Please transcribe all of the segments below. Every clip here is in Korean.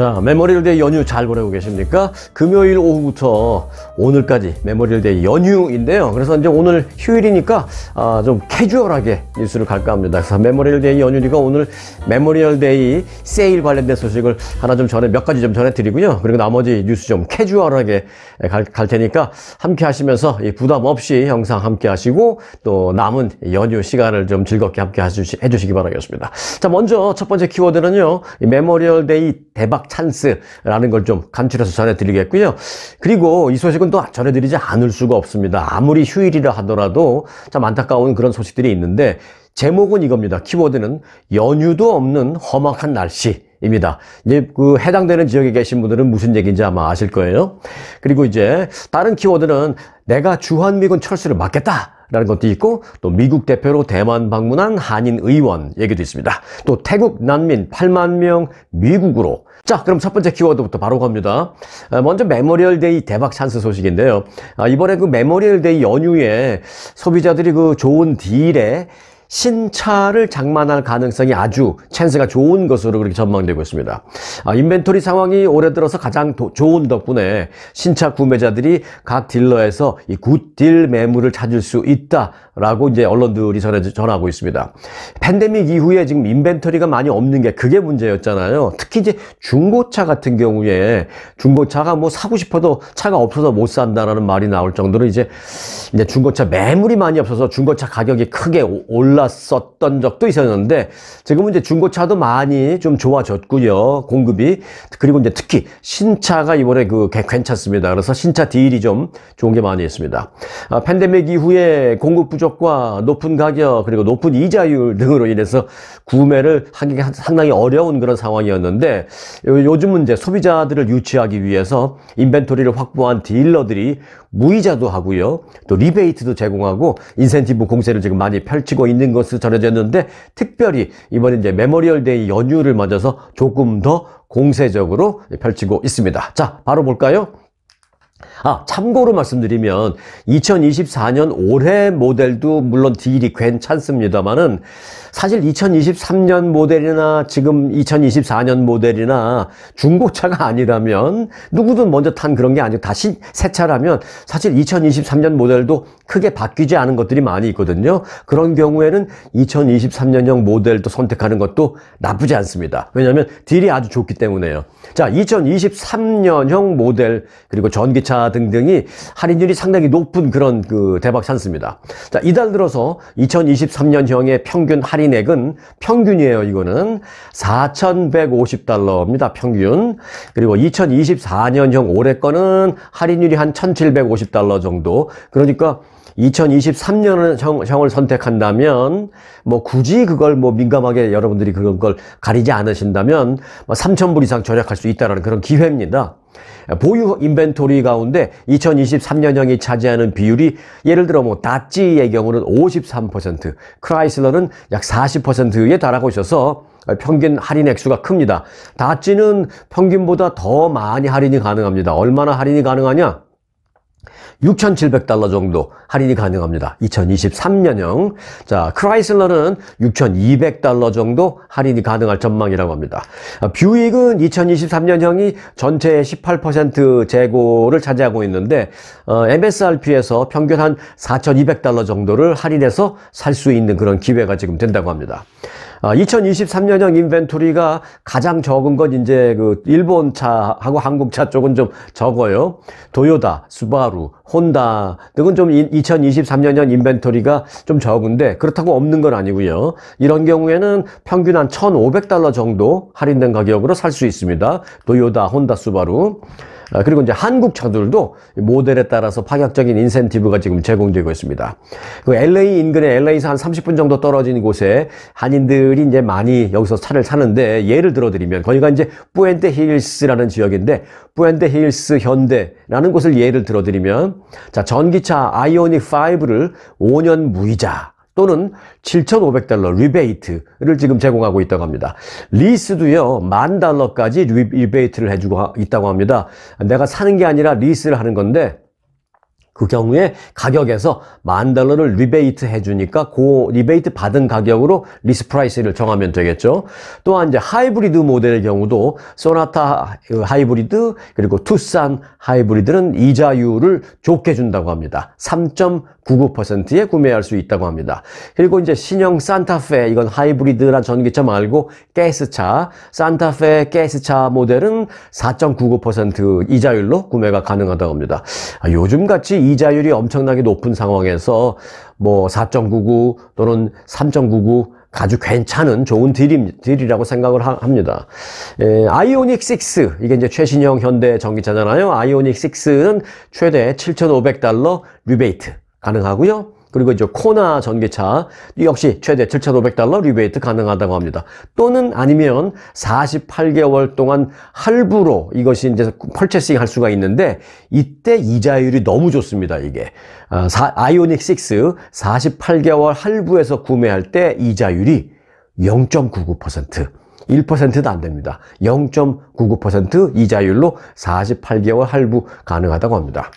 자, 메모리얼데이 연휴 잘 보내고 계십니까? 금요일 오후부터 오늘까지 메모리얼데이 연휴인데요. 그래서 이제 오늘 휴일이니까 아, 좀 캐주얼하게 뉴스를 갈까 합니다. 그래서 메모리얼데이 연휴니까 오늘 메모리얼데이 세일 관련된 소식을 하나 좀 전에 몇 가지 좀 전해드리고요. 그리고 나머지 뉴스 좀 캐주얼하게 갈, 갈 테니까 함께 하시면서 부담 없이 영상 함께 하시고 또 남은 연휴 시간을 좀 즐겁게 함께 해시 해주시기 바라겠습니다. 자, 먼저 첫 번째 키워드는요. 메모리얼데이 대박 찬스라는 걸 좀 간추려서 전해드리겠고요. 그리고 이 소식은 또 전해드리지 않을 수가 없습니다. 아무리 휴일이라 하더라도 참 안타까운 그런 소식들이 있는데 제목은 이겁니다. 키워드는 연휴도 없는 험악한 날씨. 입니다. 이제 그 해당되는 지역에 계신 분들은 무슨 얘기인지 아마 아실 거예요. 그리고 이제 다른 키워드는 내가 주한미군 철수를 막겠다. 라는 것도 있고 또 미국 대표로 대만 방문한 한인 의원 얘기도 있습니다. 또 태국 난민 8만 명 미국으로 자 그럼 첫 번째 키워드부터 바로 갑니다 아, 먼저 메모리얼 데이 대박 찬스 소식인데요 아, 이번에 그 메모리얼 데이 연휴에 소비자들이 그 좋은 딜에 신차를 장만할 가능성이 아주 찬스가 좋은 것으로 그렇게 전망되고 있습니다. 아, 인벤토리 상황이 올해 들어서 가장 도, 좋은 덕분에 신차 구매자들이 각 딜러에서 이 굿딜 매물을 찾을 수 있다라고 이제 언론들이 전해, 전하고 있습니다. 팬데믹 이후에 지금 인벤토리가 많이 없는 게 그게 문제였잖아요. 특히 이제 중고차 같은 경우에 중고차가 뭐 사고 싶어도 차가 없어서 못 산다라는 말이 나올 정도로 이제 이제 중고차 매물이 많이 없어서 중고차 가격이 크게 올라 올랐었던 적도 있었는데 지금은 이제 중고차도 많이 좀 좋아졌고요. 공급이. 그리고 이제 특히 신차가 이번에 그 괜찮습니다. 그래서 신차 딜이 좀 좋은 게 많이 있습니다. 아, 팬데믹 이후에 공급 부족과 높은 가격 그리고 높은 이자율 등으로 인해서 구매를 하기가 상당히 어려운 그런 상황이었는데 요즘은 이제 소비자들을 유치하기 위해서 인벤토리를 확보한 딜러들이 무이자도 하고요. 또 리베이트도 제공하고 인센티브 공세를 지금 많이 펼치고 있는 있는 것으로 전해졌는데 특별히 이번 에 이제 메모리얼 데이 연휴를 맞아서 조금 더 공세적으로 펼치고 있습니다. 자, 바로 볼까요? 아, 참고로 말씀드리면 2024년 올해 모델도 물론 딜이 괜찮습니다만은 사실 2023년 모델이나 지금 2024년 모델이나 중고차가 아니라면 누구든 먼저 탄 그런 게 아니고 다시 새 차라면 사실 2023년 모델도 크게 바뀌지 않은 것들이 많이 있거든요. 그런 경우에는 2023년형 모델도 선택하는 것도 나쁘지 않습니다. 왜냐하면 딜이 아주 좋기 때문에요. 자, 2023년형 모델 그리고 전기차 등등이 할인율이 상당히 높은 그런 그 대박 찬스입니다. 자, 이달 들어서 2023년형의 평균 할인액은 평균이에요. 이거는 4,150달러입니다. 평균. 그리고 2024년형 올해 거는 할인율이 한 1,750달러 정도. 그러니까 2023년형을 을 선택한다면 뭐 굳이 그걸 뭐 민감하게 여러분들이 그런 걸 가리지 않으신다면 3,000불 뭐 이상 절약할 수 있다라는 그런 기회입니다. 보유 인벤토리 가운데 2023년형이 차지하는 비율이 예를 들어 뭐 다찌의 경우는 53%, 크라이슬러는 약 40%에 달하고 있어서 평균 할인 액수가 큽니다. 다찌는 평균보다 더 많이 할인이 가능합니다. 얼마나 할인이 가능하냐? 6,700달러 정도 할인이 가능합니다. 2023년형. 자, 크라이슬러는 6,200달러 정도 할인이 가능할 전망이라고 합니다. 아, 뷰익은 2023년형이 전체의 18% 재고를 차지하고 있는데 어, MSRP에서 평균 한 4,200달러 정도를 할인해서 살 수 있는 그런 기회가 지금 된다고 합니다. 아, 2023년형 인벤토리가 가장 적은 건 이제 그 일본 차하고 한국 차 쪽은 좀 적어요. 도요다, 수바루, 혼다 등은 좀 2023년형 인벤토리가 좀 적은데 그렇다고 없는 건 아니고요. 이런 경우에는 평균 한 1,500달러 정도 할인된 가격으로 살 수 있습니다. 도요다, 혼다, 수바루. 아, 그리고 이제 한국 차들도 모델에 따라서 파격적인 인센티브가 지금 제공되고 있습니다. 그 LA 인근에 LA에서 한 30분 정도 떨어진 곳에 한인들이 이제 많이 여기서 차를 사는데 예를 들어드리면 거기가 이제 뿌엔테 힐스라는 지역인데 뿌엔테 힐스 현대라는 곳을 예를 들어드리면 자 전기차 아이오닉 5를 5년 무이자 또는 7,500달러 리베이트를 지금 제공하고 있다고 합니다. 리스도요, 만 달러까지 리베이트를 해주고 있다고 합니다. 내가 사는 게 아니라 리스를 하는 건데, 그 경우에 가격에서 만 달러를 리베이트 해주니까 그 리베이트 받은 가격으로 리스 프라이스를 정하면 되겠죠. 또한 이제 하이브리드 모델의 경우도 소나타 그 하이브리드 그리고 투싼 하이브리드는 이자율을 좋게 준다고 합니다. 3.99%에 구매할 수 있다고 합니다. 그리고 이제 신형 산타페 이건 하이브리드란 전기차 말고 가스차 산타페 가스차 모델은 4.99% 이자율로 구매가 가능하다고 합니다. 아, 요즘같이 이자율이 엄청나게 높은 상황에서 뭐 4.99 또는 3.99 아주 괜찮은 좋은 딜이, 딜이라고 생각을 하, 합니다. 에, 예, 아이오닉 6 이게 이제 최신형 현대 전기차잖아요. 아이오닉 6는 최대 7,500달러 리베이트 가능하고요. 그리고 이제 코나 전기차 역시 최대 7,500달러 리베이트 가능하다고 합니다. 또는 아니면 48개월 동안 할부로 이것이 이제 펄체싱 할 수가 있는데 이때 이자율이 너무 좋습니다. 이게 아, 아이오닉 6 48개월 할부에서 구매할 때 이자율이 0.99% 1%도 안 됩니다. 0.99% 이자율로 48개월 할부 가능하다고 합니다.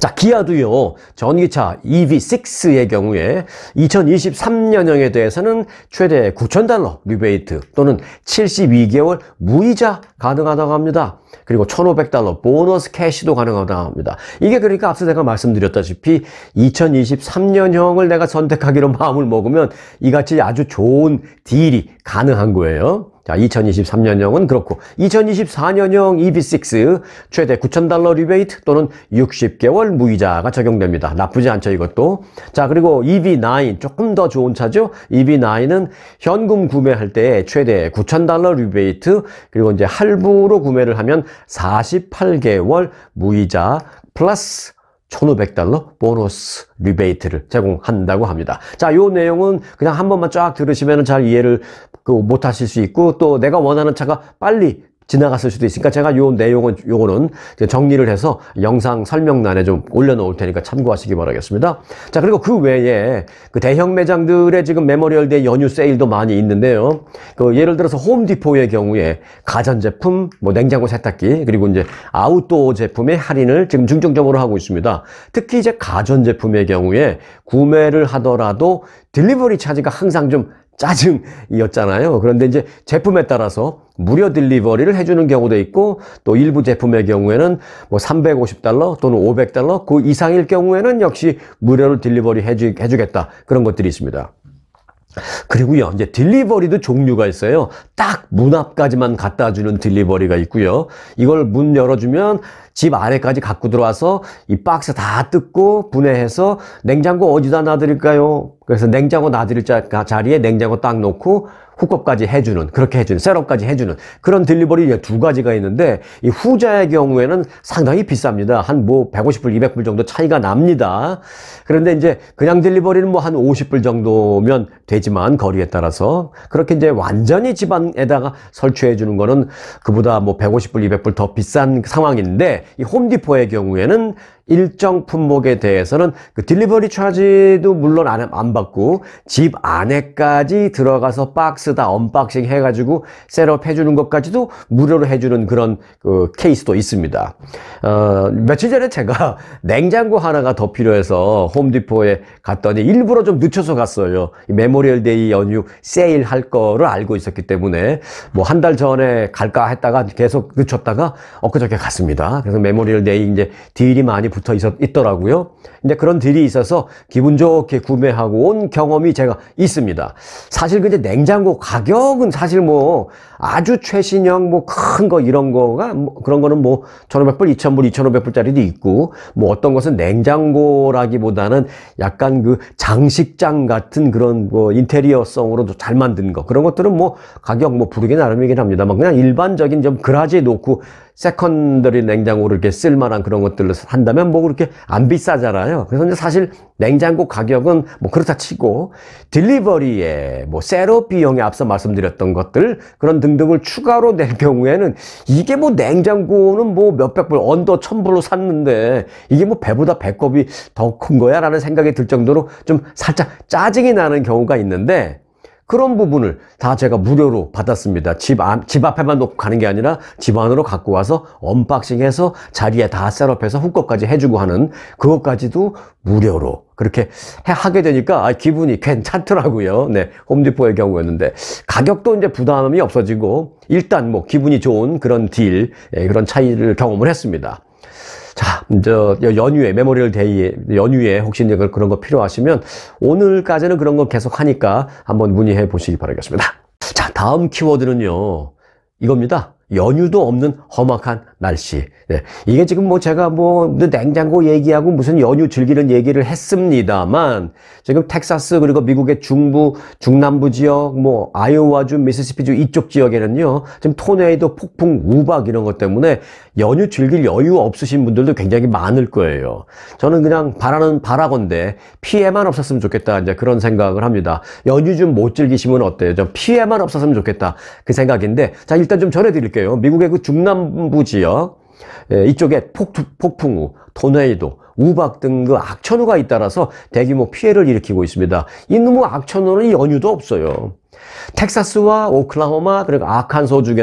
자, 기아도요, 전기차 EV6의 경우에 2023년형에 대해서는 최대 9,000달러 리베이트 또는 72개월 무이자 가능하다고 합니다. 그리고 1,500달러 보너스 캐시도 가능하다고 합니다. 이게 그러니까 앞서 제가 말씀드렸다시피 2023년형을 내가 선택하기로 마음을 먹으면 이같이 아주 좋은 딜이 가능한 거예요. 자, 2023년형은 그렇고 2024년형 EB6 최대 9,000달러 리베이트 또는 60개월 무이자가 적용됩니다. 나쁘지 않죠, 이것도. 자, 그리고 EB9 조금 더 좋은 차죠. EB9은 현금 구매할 때 최대 9,000달러 리베이트 그리고 이제 할부로 구매를 하면 48개월 무이자 플러스 1,500달러 보너스 리베이트를 제공한다고 합니다. 자, 요 내용은 그냥 한 번만 쫙 들으시면 잘 이해를 그 못하실 수 있고 또 내가 원하는 차가 빨리 지나갔을 수도 있으니까 제가 요 내용은 요거는 정리를 해서 영상 설명란에 좀 올려놓을 테니까 참고하시기 바라겠습니다. 자 그리고 그 외에 그 대형 매장들의 지금 메모리얼데이 연휴 세일도 많이 있는데요. 그 예를 들어서 홈디포의 경우에 가전제품, 뭐 냉장고 세탁기 그리고 이제 아웃도어 제품의 할인을 지금 중점적으로 하고 있습니다. 특히 이제 가전제품의 경우에 구매를 하더라도 딜리버리 차지가 항상 좀 짜증이었잖아요. 그런데 이제 제품에 따라서 무료 딜리버리를 해주는 경우도 있고 또 일부 제품의 경우에는 뭐 350달러 또는 500달러 그 이상일 경우에는 역시 무료로 딜리버리 해주, 해주겠다 그런 것들이 있습니다. 그리고요 이제 딜리버리도 종류가 있어요 딱문 앞까지만 갖다 주는 딜리버리가 있고요. 이걸 문 열어주면 집 아래까지 갖고 들어와서 이 박스 다 뜯고 분해해서 냉장고 어디다 놔드릴까요? 그래서 냉장고 놔드릴 자리에 냉장고 딱 놓고 후껍까지 해주는 그렇게 해주는 셋업까지 해주는 그런 딜리버리 두 가지가 있는데 이 후자의 경우에는 상당히 비쌉니다 한 뭐 150불 200불 정도 차이가 납니다 그런데 이제 그냥 딜리버리는 뭐 한 50불 정도면 되지만 거리에 따라서 그렇게 이제 완전히 집안 공간에다가 설치해 주는 거는 그보다 뭐 150불, 200불 더 비싼 상황인데 이 홈디포의 경우에는 일정 품목에 대해서는 그 딜리버리 차지도 물론 안, 안 받고 집 안에까지 들어가서 박스 다 언박싱 해가지고 셋업 해주는 것까지도 무료로 해주는 그런 그 케이스도 있습니다. 어, 며칠 전에 제가 냉장고 하나가 더 필요해서 홈디포에 갔더니 일부러 좀 늦춰서 갔어요. 메모리얼 데이 연휴 세일 할 거를 알고 있었기 때문에 뭐 한 달 전에 갈까 했다가 계속 늦췄다가 엊그저께 갔습니다. 그래서 메모리얼 데이 이제 딜이 많이 붙어 있었, 있더라고요. 근데 그런 딜이 있어서 기분 좋게 구매하고 온 경험이 제가 있습니다. 사실 근데 냉장고 가격은 사실 뭐 아주 최신형 뭐 큰 거 이런 거가 뭐 그런 거는 뭐 1,500불, 2,000불, 2,500불짜리도 있고 뭐 어떤 것은 냉장고라기보다는 약간 그 장식장 같은 그런 뭐 인테리어성으로 도잘 만든 거 그런 것들은 뭐 가격 뭐 부르기 나름이긴 합니다만 그냥 일반적인 좀 그라지에 놓고 세컨더리 냉장고를 이렇게 쓸만한 그런 것들을 한다면뭐 그렇게 안 비싸잖아요. 그래서 이제 사실 냉장고 가격은 뭐 그렇다 치고 딜리버리에 뭐세로 비용에 앞서 말씀드렸던 것들 그런 등등을 추가로 낼 경우에는 이게 뭐 냉장고는 뭐 몇백 불 언더 천 불로 샀는데 이게 뭐 배보다 배꼽이 더 큰 거야 라는 생각이 들 정도로 좀 살짝 짜증이 나는 경우가 있는데 그런 부분을 다 제가 무료로 받았습니다. 집, 앞, 집 앞에만 놓고 가는 게 아니라 집 안으로 갖고 와서 언박싱해서 자리에 다 셋업해서 훅업까지 해주고 하는 그것까지도 무료로 그렇게 하게 되니까 아, 기분이 괜찮더라고요. 네, 홈디포의 경우였는데 가격도 이제 부담이 없어지고 일단 뭐 기분이 좋은 그런 딜 예, 그런 차이를 경험을 했습니다. 자, 저 연휴에 메모리얼 데이에 연휴에 혹시 이제 그런 거 필요하시면 오늘까지는 그런 거 계속 하니까 한번 문의해 보시기 바라겠습니다. 자, 다음 키워드는요. 이겁니다. 연휴도 없는 험악한 날씨. 네. 이게 지금 뭐 제가 뭐 냉장고 얘기하고 무슨 연휴 즐기는 얘기를 했습니다만 지금 텍사스 그리고 미국의 중부 중남부 지역 뭐 아이오와주 미시시피주 이쪽 지역에는요 지금 토네이도 폭풍 우박 이런 것 때문에 연휴 즐길 여유 없으신 분들도 굉장히 많을 거예요. 저는 그냥 바라는 바라건데 피해만 없었으면 좋겠다 이제 그런 생각을 합니다. 연휴 좀 못 즐기시면 어때요? 좀 피해만 없었으면 좋겠다 그 생각인데 자 일단 좀 전해드릴게요. 미국의 그 중남부 지역 지역, 예, 이쪽에 폭풍우, 토네이도, 우박 등 그 악천후가 잇따라서 대규모 피해를 일으키고 있습니다. 이 너무 악천후는 연유도 없어요. 텍사스와 오클라호마 그리고 아칸소 주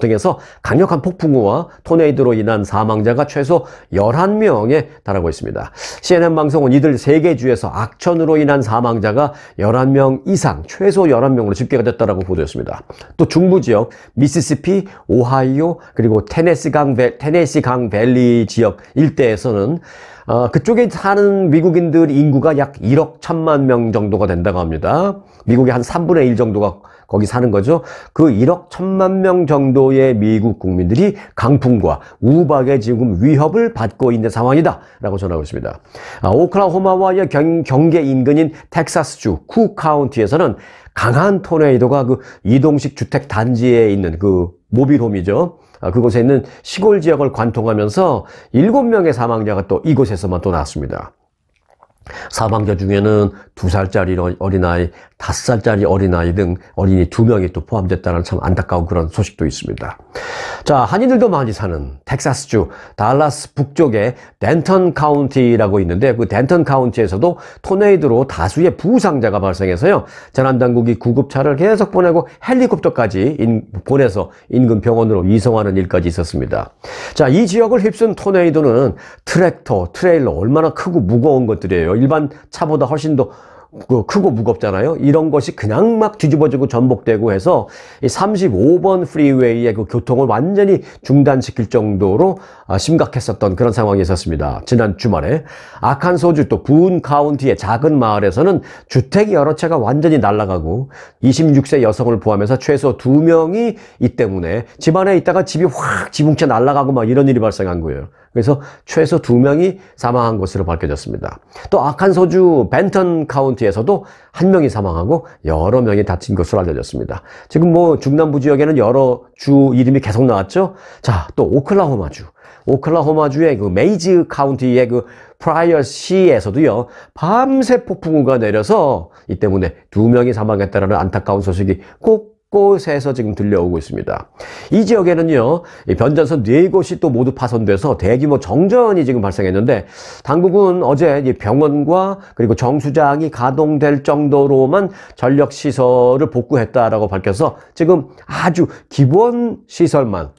등에서 강력한 폭풍우와 토네이도로 인한 사망자가 최소 11명에 달하고 있습니다. CNN 방송은 이들 3개 주에서 악천후로 인한 사망자가 11명 이상 최소 11명으로 집계가 됐다고 보도했습니다. 또 중부 지역 미시시피, 오하이오 그리고 테네시강 테네시강 밸리 지역 일대에서는 어, 그쪽에 사는 미국인들 인구가 약 1억 1천만 명 정도가 된다고 합니다. 미국의 한 3분의 1 정도가 거기 사는 거죠. 그 1억 1천만 명 정도의 미국 국민들이 강풍과 우박에 지금 위협을 받고 있는 상황이다. 라고 전하고 있습니다. 아, 오클라호마와의 경, 경계 인근인 텍사스주 쿠카운티에서는 강한 토네이도가 그 이동식 주택 단지에 있는 그 모빌홈이죠. 아, 그곳에 있는 시골 지역을 관통하면서 7명의 사망자가 또 이곳에서만 또 나왔습니다. 사망자 중에는 두살짜리 어린아이, 다섯 살짜리 어린아이 등 어린이 두 명이 또 포함됐다는 참 안타까운 그런 소식도 있습니다. 자, 한인들도 많이 사는 텍사스주 달라스 북쪽에 덴턴 카운티라고 있는데 그 덴턴 카운티에서도 토네이드로 다수의 부상자가 발생해서요. 재난당국이 구급차를 계속 보내고 헬리콥터까지 인, 보내서 인근 병원으로 이송하는 일까지 있었습니다. 자, 이 지역을 휩쓴 토네이도는 트랙터, 트레일러 얼마나 크고 무거운 것들이에요. 일반 차보다 훨씬 더그 크고 무겁잖아요. 이런 것이 그냥 막 뒤집어지고 전복되고 해서 35번 프리웨이의 그 교통을 완전히 중단시킬 정도로 아, 심각했었던 그런 상황이 있었습니다. 지난 주말에 아칸소주 또 부은 카운티의 작은 마을에서는 주택 여러 채가 완전히 날아가고 26세 여성을 포함해서 최소 2명이 이 때문에 집안에 있다가 집이 확 지붕채 날아가고 막 이런 일이 발생한 거예요. 그래서 최소 두명이 사망한 것으로 밝혀졌습니다. 또 아칸소주 벤턴 카운티에서도 한 명이 사망하고 여러 명이 다친 것으로 알려졌습니다. 지금 뭐 중남부 지역에는 여러 주 이름이 계속 나왔죠? 자, 또 오클라호마주. 오클라호마주의 그 메이즈 카운티의 그 프라이어 시에서도요, 밤새 폭풍우가 내려서 이 때문에 두 명이 사망했다라는 안타까운 소식이 꼭 곳에서 지금 들려오고 있습니다. 이 지역에는요, 변전선 네 곳이 또 모두 파손돼서 대규모 정전이 지금 발생했는데, 당국은 어제 병원과 그리고 정수장이 가동될 정도로만 전력시설을 복구했다라고 밝혀서 지금 아주 기본 시설만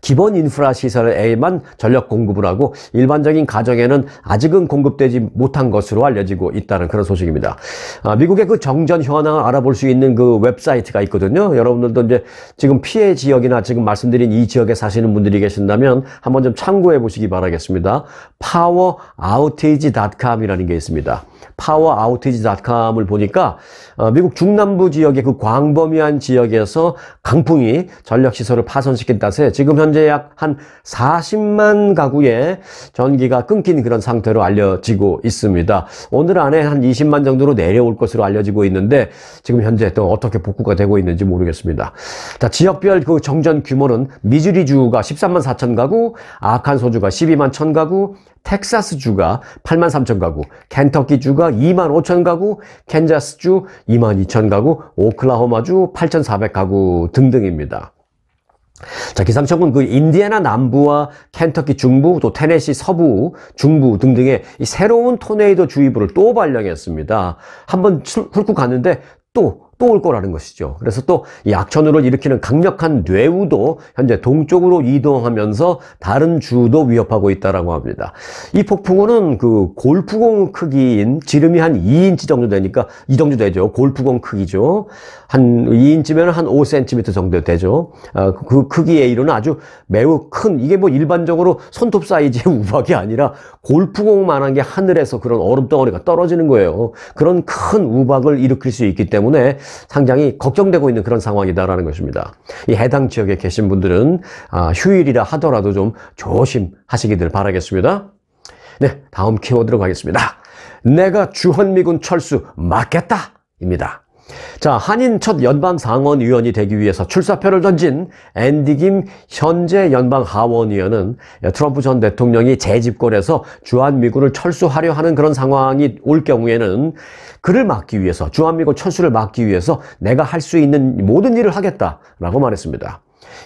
기본 인프라 시설에만 전력 공급을 하고 일반적인 가정에는 아직은 공급되지 못한 것으로 알려지고 있다는 그런 소식입니다. 아, 미국의 그 정전 현황을 알아볼 수 있는 그 웹사이트가 있거든요. 여러분들도 이제 지금 피해 지역이나 지금 말씀드린 이 지역에 사시는 분들이 계신다면 한번 좀 참고해 보시기 바라겠습니다. poweroutage.com이라는 게 있습니다. poweroutage.com을 보니까 어, 미국 중남부 지역의 그 광범위한 지역에서 강풍이 전력시설을 파손시킨 탓에 지금 현재 약 한 40만 가구의 전기가 끊긴 그런 상태로 알려지고 있습니다. 오늘 안에 한 20만 정도로 내려올 것으로 알려지고 있는데 지금 현재 또 어떻게 복구가 되고 있는지 모르겠습니다. 자, 지역별 그 정전 규모는 미주리주가 13만 4천 가구, 아칸소주가 12만 1천 가구, 텍사스주가 8만 3천 가구, 켄터키주 주가 2만 5천 가구, 캔자스주 2만 2천 가구, 오클라호마주 8,400 가구 등등입니다. 자, 기상청은 그 인디애나 남부와 켄터키 중부, 또 테네시 서부, 중부 등등의 새로운 토네이도 주의보를 또 발령했습니다. 한번 훑고 갔는데 또 또올 거라는 것이죠. 그래서 또이 악천후를 일으키는 강력한 뇌우도 현재 동쪽으로 이동하면서 다른 주도 위협하고 있다라고 합니다. 이 폭풍우는 그 골프공 크기인 지름이 한 2인치 정도 되니까 이 정도 되죠. 골프공 크기죠. 한 2인치면 한 5cm 정도 되죠. 아, 그, 그 크기에 이르는 아주 매우 큰 이게 뭐 일반적으로 손톱 사이즈의 우박이 아니라 골프공만한 게 하늘에서 그런 얼음 덩어리가 떨어지는 거예요. 그런 큰 우박을 일으킬 수 있기 때문에 상당히 걱정되고 있는 그런 상황이다라는 것입니다. 이 해당 지역에 계신 분들은 아, 휴일이라 하더라도 좀 조심하시기를 바라겠습니다. 네, 다음 키워드로 가겠습니다. 내가 주한미군 철수 맞겠다. 입니다. 자, 한인 첫 연방 상원의원이 되기 위해서 출사표를 던진 앤디 김 현재 연방 하원의원은 트럼프 전 대통령이 재집권해서 주한미군을 철수하려 하는 그런 상황이 올 경우에는 그를 막기 위해서 주한미군 철수를 막기 위해서 내가 할 수 있는 모든 일을 하겠다라고 말했습니다.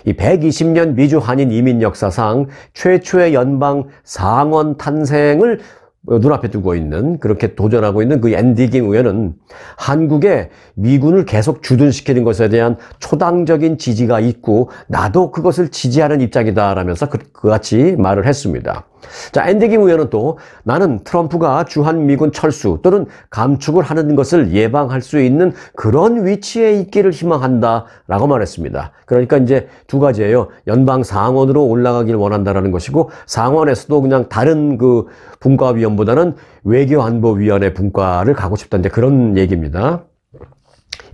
이 120년 미주 한인 이민 역사상 최초의 연방 상원 탄생을 눈앞에 두고 있는 그렇게 도전하고 있는 그 앤디김 의원은 한국에 미군을 계속 주둔시키는 것에 대한 초당적인 지지가 있고 나도 그것을 지지하는 입장이다라면서 그같이 말을 했습니다. 자, 앤디깅 의원은 또 나는 트럼프가 주한미군 철수 또는 감축을 하는 것을 예방할 수 있는 그런 위치에 있기를 희망한다 라고 말했습니다. 그러니까 이제 두 가지예요. 연방 상원으로 올라가길 원한다라는 것이고 상원에서도 그냥 다른 그 분과위원보다는 외교안보위원회 분과를 가고 싶다 이제 그런 얘기입니다.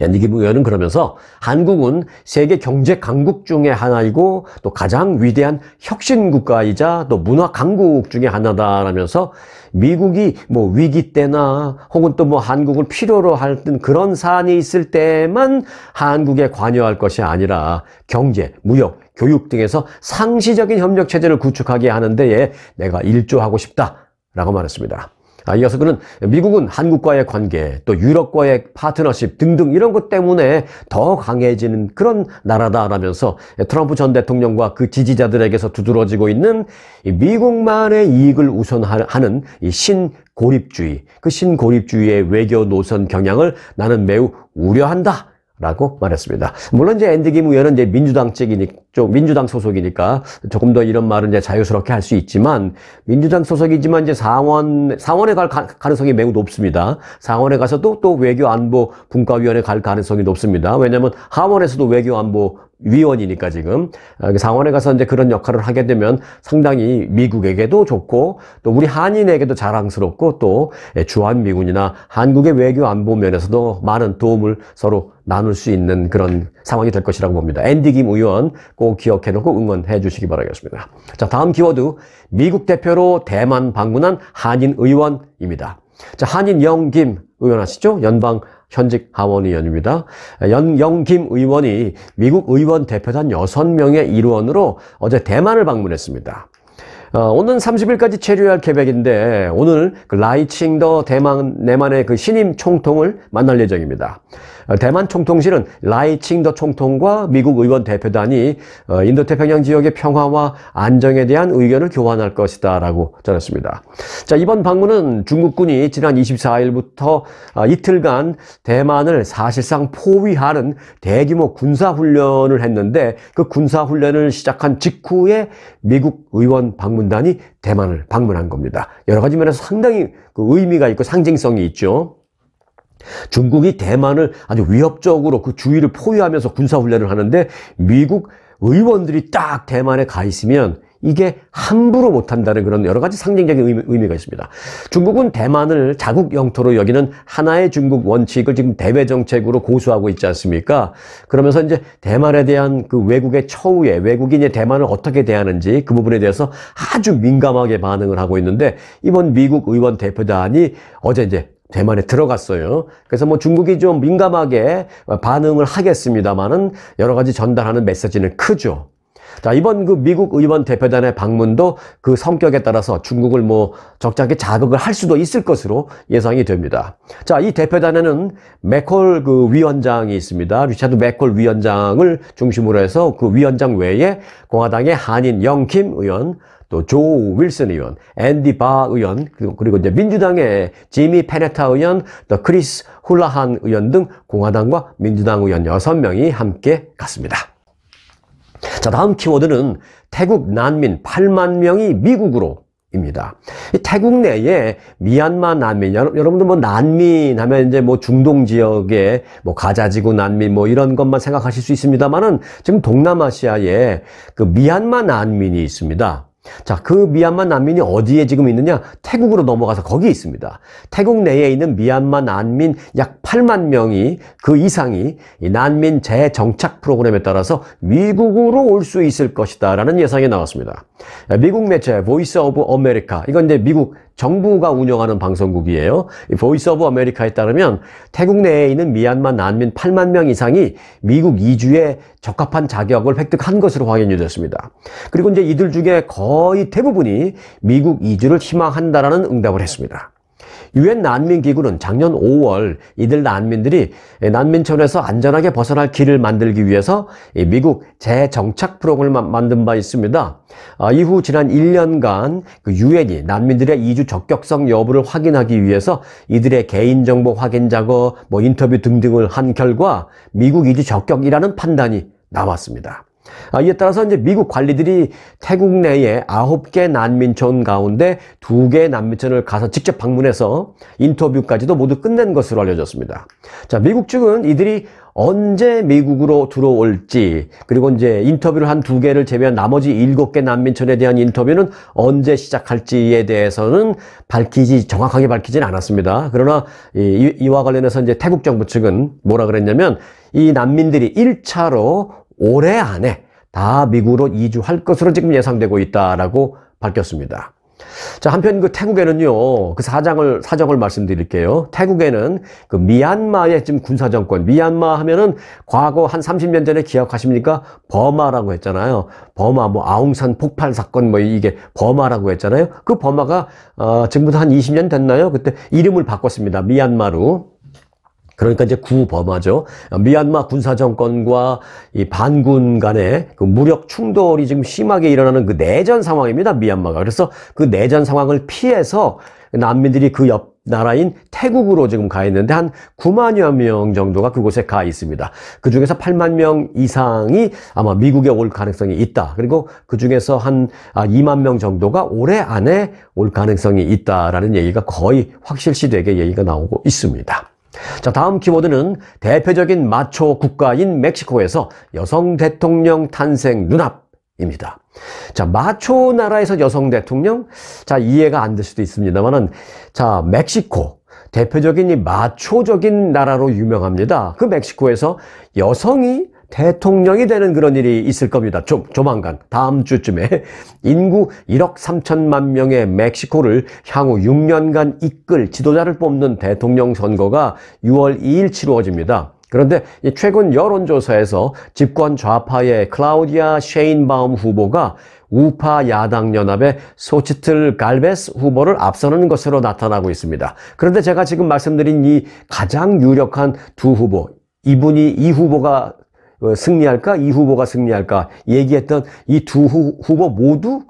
얀디기부 예, 의원은 그러면서 한국은 세계 경제 강국 중에 하나이고 또 가장 위대한 혁신 국가이자 또 문화 강국 중의 하나다라면서 미국이 뭐 위기 때나 혹은 또 뭐 한국을 필요로 할던 그런 사안이 있을 때만 한국에 관여할 것이 아니라 경제, 무역, 교육 등에서 상시적인 협력 체제를 구축하게 하는 데에 내가 일조하고 싶다라고 말했습니다. 자, 아, 이어서 그는 미국은 한국과의 관계, 또 유럽과의 파트너십 등등 이런 것 때문에 더 강해지는 그런 나라다라면서 트럼프 전 대통령과 그 지지자들에게서 두드러지고 있는 미국만의 이익을 우선하는 이 신고립주의, 그 신고립주의의 외교 노선 경향을 나는 매우 우려한다. 라고 말했습니다. 물론 이제 앤디 김 의원은 이제 민주당 측이니쪽 민주당 소속이니까 조금 더 이런 말은 이제 자유스럽게 할 수 있지만 민주당 소속이지만 이제 상원 상원에 갈 가, 가능성이 매우 높습니다. 상원에 가서도 또 외교 안보 분과위원회 갈 가능성이 높습니다. 왜냐하면 하원에서도 외교 안보 위원이니까 지금 아, 상원에 가서 이제 그런 역할을 하게 되면 상당히 미국에게도 좋고 또 우리 한인에게도 자랑스럽고 또 예, 주한 미군이나 한국의 외교 안보 면에서도 많은 도움을 서로 나눌 수 있는 그런 상황이 될 것이라고 봅니다. 앤디 김 의원 꼭 기억해 놓고 응원해 주시기 바라겠습니다. 자, 다음 키워드 미국 대표로 대만 방문한 한인 의원입니다. 자, 한인 영김 의원 아시죠? 연방 현직 하원의원입니다. 연영김 의원이 미국 의원 대표단 6명의 일원으로 어제 대만을 방문했습니다. 어, 오는 30일까지 체류할 계획인데 오늘 그 라이칭더 대만 내만의 그 신임 총통을 만날 예정입니다. 어, 대만 총통실은 라이칭더 총통과 미국 의원 대표단이 어, 인도태평양 지역의 평화와 안정에 대한 의견을 교환할 것이다 라고 전했습니다. 자 이번 방문은 중국군이 지난 24일부터 어, 이틀간 대만을 사실상 포위하는 대규모 군사훈련을 했는데 그 군사훈련을 시작한 직후에 미국 의원 방문단이 대만을 방문한 겁니다. 여러 가지 면에서 상당히 그 의미가 있고 상징성이 있죠. 중국이 대만을 아주 위협적으로 그 주위를 포위하면서 군사훈련을 하는데 미국 의원들이 딱 대만에 가 있으면 이게 함부로 못한다는 그런 여러 가지 상징적인 의미, 가 있습니다. 중국은 대만을 자국 영토로 여기는 하나의 중국 원칙을 지금 대외 정책으로 고수하고 있지 않습니까? 그러면서 이제 대만에 대한 그 외국의 처우에 외국인이 대만을 어떻게 대하는지 그 부분에 대해서 아주 민감하게 반응을 하고 있는데 이번 미국 의원 대표단이 어제 이제 대만에 들어갔어요. 그래서 뭐 중국이 좀 민감하게 반응을 하겠습니다만은 여러 가지 전달하는 메시지는 크죠. 자, 이번 그 미국 의원 대표단의 방문도 그 성격에 따라서 중국을 뭐적지않게 자극을 할 수도 있을 것으로 예상이 됩니다. 자, 이 대표단에는 맥콜 그 위원장이 있습니다. 리차드 맥콜 위원장을 중심으로 해서 그 위원장 외에 공화당의 한인 영킴 의원, 또조 윌슨 의원, 앤디 바 의원, 그리고 이제 민주당의 지미 페네타 의원, 또 크리스 훌라한 의원 등 공화당과 민주당 의원 6명이 함께 갔습니다. 자, 다음 키워드는 태국 난민 8만 명이 미국으로 입니다. 이 태국 내에 미얀마 난민, 여러분들 뭐 난민 하면 이제 뭐 중동 지역에 뭐 가자지구 난민 뭐 이런 것만 생각하실 수 있습니다만은 지금 동남아시아에 그 미얀마 난민이 있습니다. 자, 그 미얀마 난민이 어디에 지금 있느냐? 태국으로 넘어가서 거기에 있습니다. 태국 내에 있는 미얀마 난민 약 8만 명이 그 이상이 난민 재정착 프로그램에 따라서 미국으로 올 수 있을 것이다라는 예상이 나왔습니다. 미국 매체 보이스 오브 아메리카 이건 이제 미국 정부가 운영하는 방송국이에요. 보이스 오브 아메리카에 따르면 태국 내에 있는 미얀마 난민 8만 명 이상이 미국 이주에 적합한 자격을 획득한 것으로 확인이 됐습니다. 그리고 이제 이들 중에 거의 대부분이 미국 이주를 희망한다라는 응답을 했습니다. 유엔 난민기구는 작년 5월 이들 난민들이 난민촌에서 안전하게 벗어날 길을 만들기 위해서 미국 재정착 프로그램을 만든 바 있습니다. 아, 이후 지난 1년간 그 유엔이 난민들의 이주 적격성 여부를 확인하기 위해서 이들의 개인정보 확인 작업, 뭐 인터뷰 등등을 한 결과 미국 이주 적격이라는 판단이 나왔습니다. 아, 이에 따라서 이제 미국 관리들이 태국 내에 아홉 개 난민촌 가운데 두 개 난민촌을 가서 직접 방문해서 인터뷰까지도 모두 끝낸 것으로 알려졌습니다. 자, 미국 측은 이들이 언제 미국으로 들어올지 그리고 이제 인터뷰를 한 두 개를 제외한 나머지 일곱 개 난민촌에 대한 인터뷰는 언제 시작할지에 대해서는 밝히지 정확하게 밝히진 않았습니다. 그러나 이, 이와 관련해서 이제 태국 정부 측은 뭐라 그랬냐면 이 난민들이 1차로 올해 안에 다 미국으로 이주할 것으로 지금 예상되고 있다라고 밝혔습니다. 자, 한편 그 태국에는요, 그 사장을, 사정을 말씀드릴게요. 태국에는 그 미얀마의 지금 군사정권, 미얀마 하면은 과거 한 30년 전에 기억하십니까? 버마라고 했잖아요. 버마, 뭐, 아웅산 폭발 사건, 뭐, 이게 버마라고 했잖아요. 그 버마가, 어, 지금부터 한 20년 됐나요? 그때 이름을 바꿨습니다. 미얀마로. 그러니까 이제 구범하죠. 미얀마 군사정권과 이 반군 간의 그 무력 충돌이 지금 심하게 일어나는 그 내전 상황입니다. 미얀마가. 그래서 그 내전 상황을 피해서 난민들이 그 옆 나라인 태국으로 지금 가 있는데 한 9만여 명 정도가 그곳에 가 있습니다. 그 중에서 8만 명 이상이 아마 미국에 올 가능성이 있다. 그리고 그 중에서 한 2만 아, 명 정도가 올해 안에 올 가능성이 있다라는 얘기가 거의 확실시되게 얘기가 나오고 있습니다. 자, 다음 키워드는 대표적인 마초 국가인 멕시코에서 여성 대통령 탄생 눈앞입니다. 자, 마초 나라에서 여성 대통령? 자, 이해가 안 될 수도 있습니다만은, 자, 멕시코. 대표적인 이 마초적인 나라로 유명합니다. 그 멕시코에서 여성이 대통령이 되는 그런 일이 있을 겁니다. 조, 조만간 다음 주쯤에 인구 1억 3천만 명의 멕시코를 향후 6년간 이끌 지도자를 뽑는 대통령 선거가 6월 2일 치루어집니다. 그런데 최근 여론조사에서 집권 좌파의 클라우디아 셰인바움 후보가 우파 야당 연합의 소치틀 갈베스 후보를 앞서는 것으로 나타나고 있습니다. 그런데 제가 지금 말씀드린 이 가장 유력한 두 후보, 이분이 이 후보가 어, 승리할까? 이 후보가 승리할까? 얘기했던 이 두 후보 모두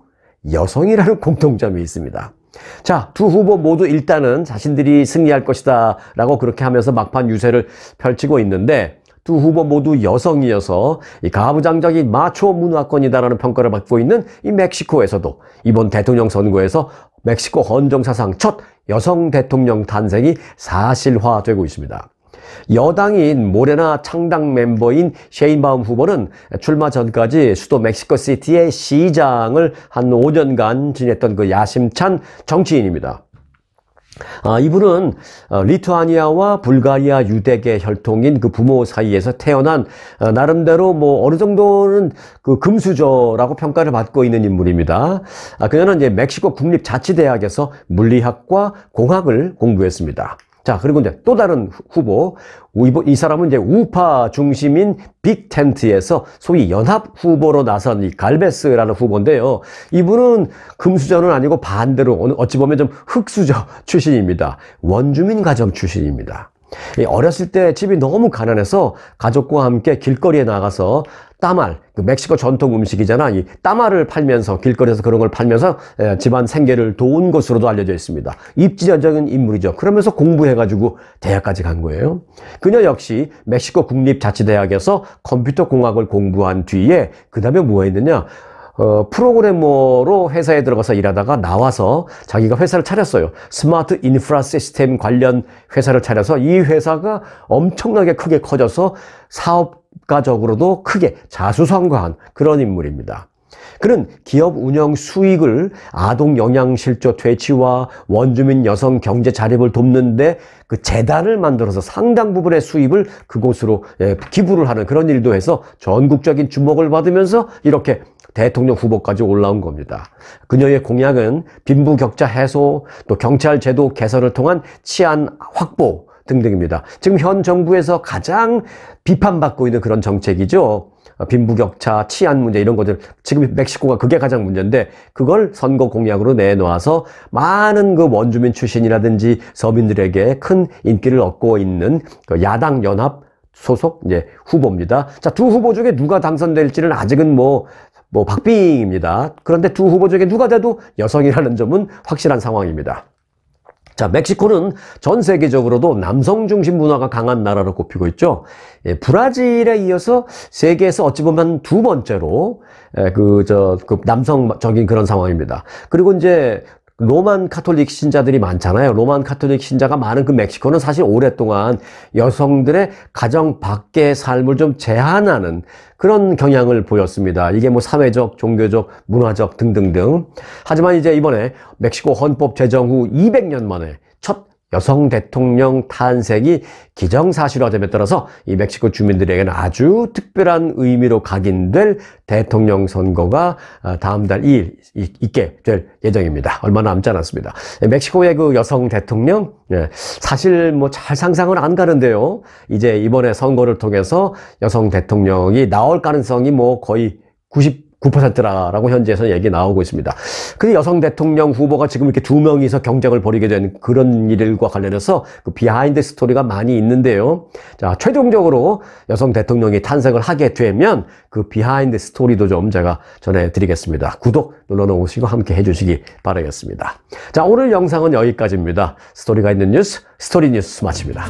여성이라는 공통점이 있습니다. 자, 두 후보 모두 일단은 자신들이 승리할 것이다 라고 그렇게 하면서 막판 유세를 펼치고 있는데 두 후보 모두 여성이어서 이 가부장적인 마초 문화권이다라는 평가를 받고 있는 이 멕시코에서도 이번 대통령 선거에서 멕시코 헌정 사상 첫 여성 대통령 탄생이 사실화되고 있습니다. 여당인 모레나 창당 멤버인 셰인바움 후보는 출마 전까지 수도 멕시코시티의 시장을 한 5년간 지냈던 그 야심찬 정치인입니다. 아, 이분은 어, 리투아니아와 불가리아 유대계 혈통인 그 부모 사이에서 태어난 어, 나름대로 뭐 어느 정도는 그 금수저라고 평가를 받고 있는 인물입니다. 아, 그녀는 이제 멕시코 국립자치대학에서 물리학과 공학을 공부했습니다. 자, 그리고 이제 또 다른 후보. 이 사람은 이제 우파 중심인 빅 텐트에서 소위 연합 후보로 나선 이 갈베스라는 후보인데요. 이분은 금수저는 아니고 반대로 어찌 보면 좀 흑수저 출신입니다. 원주민 가정 출신입니다. 예, 어렸을 때 집이 너무 가난해서 가족과 함께 길거리에 나가서 따말, 그 멕시코 전통 음식이잖아. 이 따말을 팔면서 길거리에서 그런 걸 팔면서 예, 집안 생계를 도운 것으로도 알려져 있습니다. 입지전적인 인물이죠. 그러면서 공부해가지고 대학까지 간 거예요. 그녀 역시 멕시코 국립자치대학에서 컴퓨터 공학을 공부한 뒤에 그 다음에 뭐 했느냐? 어, 프로그래머로 회사에 들어가서 일하다가 나와서 자기가 회사를 차렸어요. 스마트 인프라 시스템 관련 회사를 차려서 이 회사가 엄청나게 크게 커져서 사업가적으로도 크게 자수성가한 그런 인물입니다. 그는 기업 운영 수익을 아동 영양실조 퇴치와 원주민 여성 경제 자립을 돕는데 그 재단을 만들어서 상당 부분의 수입을 그곳으로 예, 기부를 하는 그런 일도 해서 전국적인 주목을 받으면서 이렇게 대통령 후보까지 올라온 겁니다. 그녀의 공약은 빈부격차 해소, 또 경찰 제도 개선을 통한 치안 확보 등등입니다. 지금 현 정부에서 가장 비판받고 있는 그런 정책이죠. 빈부격차, 치안 문제 이런 것들 지금 멕시코가 그게 가장 문제인데 그걸 선거 공약으로 내놓아서 많은 그 원주민 출신이라든지 서민들에게 큰 인기를 얻고 있는 그 야당 연합 소속 예, 후보입니다. 자, 두 후보 중에 누가 당선될지는 아직은 뭐뭐 박빙입니다. 그런데 두 후보 중에 누가 돼도 여성이라는 점은 확실한 상황입니다. 자, 멕시코는 전 세계적으로도 남성 중심 문화가 강한 나라로 꼽히고 있죠. 예, 브라질에 이어서 세계에서 어찌 보면 두 번째로 예, 그, 저, 그 남성적인 그런 상황입니다. 그리고 이제 로만 카톨릭 신자들이 많잖아요. 로만 카톨릭 신자가 많은 그 멕시코는 사실 오랫동안 여성들의 가정 밖의 삶을 좀 제한하는 그런 경향을 보였습니다. 이게 뭐 사회적, 종교적, 문화적 등등등. 하지만 이제 이번에 멕시코 헌법 제정 후 200년 만에 여성 대통령 탄생이 기정사실화됨에 따라서 이 멕시코 주민들에게는 아주 특별한 의미로 각인될 대통령 선거가 아, 다음 달 2일 있게 될 예정입니다. 얼마 남지 않았습니다. 멕시코의 그 여성 대통령 예, 사실 뭐 잘 상상은 안 가는데요. 이제 이번에 선거를 통해서 여성 대통령이 나올 가능성이 뭐 거의 90 9%라라고 현재에서 얘기 나오고 있습니다. 그 여성 대통령 후보가 지금 이렇게 두 명이서 경쟁을 벌이게 된 그런 일과 관련해서 그 비하인드 스토리가 많이 있는데요. 자, 최종적으로 여성 대통령이 탄생을 하게 되면 그 비하인드 스토리도 좀 제가 전해드리겠습니다. 구독 눌러놓으시고 함께 해주시기 바라겠습니다. 자, 오늘 영상은 여기까지입니다. 스토리가 있는 뉴스, 스토리 뉴스 마칩니다.